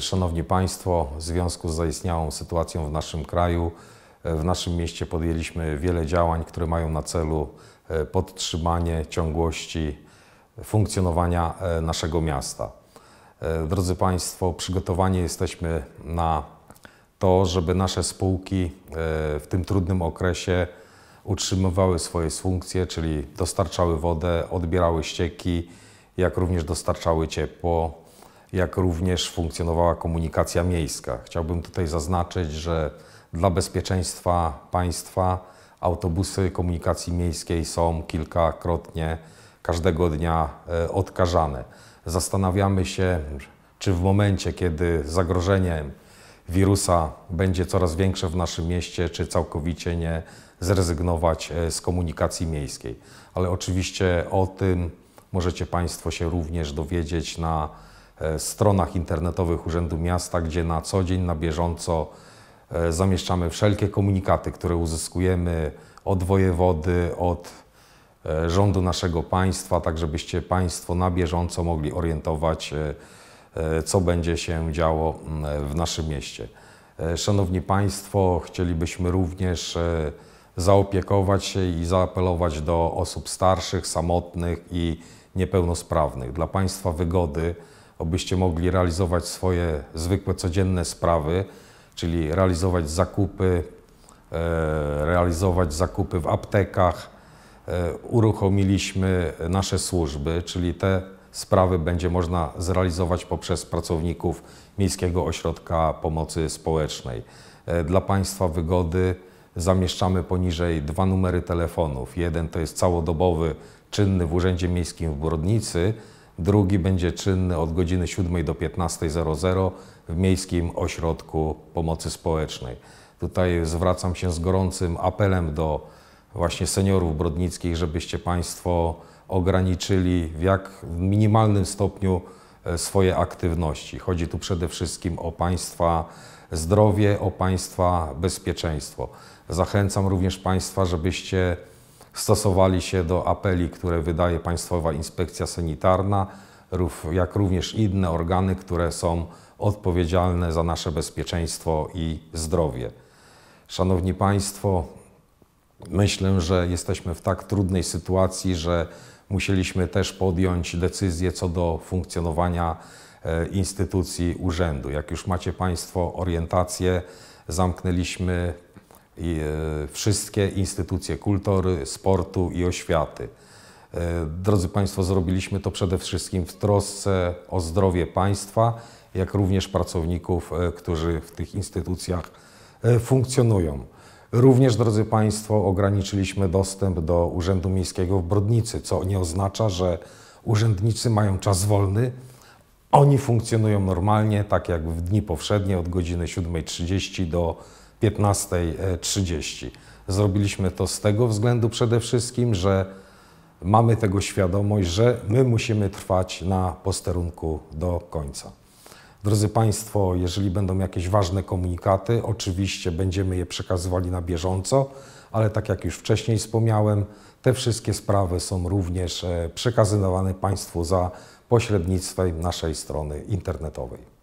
Szanowni Państwo, w związku z zaistniałą sytuacją w naszym kraju, e, w naszym mieście podjęliśmy wiele działań, które mają na celu e, podtrzymanie ciągłości funkcjonowania e, naszego miasta. Drodzy Państwo, przygotowani jesteśmy na to, żeby nasze spółki w tym trudnym okresie utrzymywały swoje funkcje, czyli dostarczały wodę, odbierały ścieki, jak również dostarczały ciepło jak również funkcjonowała komunikacja miejska. Chciałbym tutaj zaznaczyć, że dla bezpieczeństwa państwa autobusy komunikacji miejskiej są kilkakrotnie każdego dnia e, odkażane. Zastanawiamy się, czy w momencie, kiedy zagrożenie wirusa będzie coraz większe w naszym mieście, czy całkowicie nie zrezygnować e, z komunikacji miejskiej. Ale oczywiście o tym możecie Państwo się również dowiedzieć na E, stronach internetowych Urzędu Miasta, gdzie na co dzień, na bieżąco e, zamieszczamy wszelkie komunikaty, które uzyskujemy od wojewody, od e, rządu naszego państwa, tak żebyście Państwo na bieżąco mogli orientować, co będzie się działo mm, w naszym mieście. Szanowni Państwo, chcielibyśmy również zaopiekować się i zaapelować do osób starszych, samotnych i niepełnosprawnych. Dla Państwa wygody, abyście mogli realizować swoje zwykłe, codzienne sprawy, czyli realizować zakupy, e, realizować zakupy w aptekach. E, uruchomiliśmy nasze służby, czyli te sprawy będzie można zrealizować poprzez pracowników Miejskiego Ośrodka Pomocy Społecznej. E, dla Państwa wygody zamieszczamy poniżej dwa numery telefonów. Jeden to jest całodobowy, czynny w Urzędzie Miejskim w Brodnicy, Drugi będzie czynny od godziny 7 do 15.00 w Miejskim Ośrodku Pomocy Społecznej. Tutaj zwracam się z gorącym apelem do właśnie seniorów brodnickich, żebyście Państwo ograniczyli w jak minimalnym stopniu e, swoje aktywności. Chodzi tu przede wszystkim o Państwa zdrowie, o Państwa bezpieczeństwo. Zachęcam również Państwa, żebyście stosowali się do apeli, które wydaje Państwowa Inspekcja Sanitarna, jak również inne organy, które są odpowiedzialne za nasze bezpieczeństwo i zdrowie. Szanowni Państwo, myślę, że jesteśmy w tak trudnej sytuacji, że musieliśmy też podjąć decyzję co do funkcjonowania e, instytucji urzędu. Jak już macie Państwo orientację, zamknęliśmy E, wszystkie instytucje kultury, sportu i oświaty. E, drodzy Państwo, zrobiliśmy to przede wszystkim w trosce o zdrowie państwa, jak również pracowników, e, którzy w tych instytucjach funkcjonują. Również, drodzy Państwo, ograniczyliśmy dostęp do Urzędu Miejskiego w Brodnicy, co nie oznacza, że urzędnicy mają czas wolny. Oni funkcjonują normalnie, tak jak w dni powszednie, od godziny 7.30 do 15.30. Zrobiliśmy to z tego względu przede wszystkim, że mamy tego świadomość, że my musimy trwać na posterunku do końca. Drodzy Państwo, jeżeli będą jakieś ważne komunikaty, oczywiście będziemy je przekazywali na bieżąco, ale tak jak już wcześniej wspomniałem, te wszystkie sprawy są również e, przekazywane Państwu za pośrednictwem naszej strony internetowej.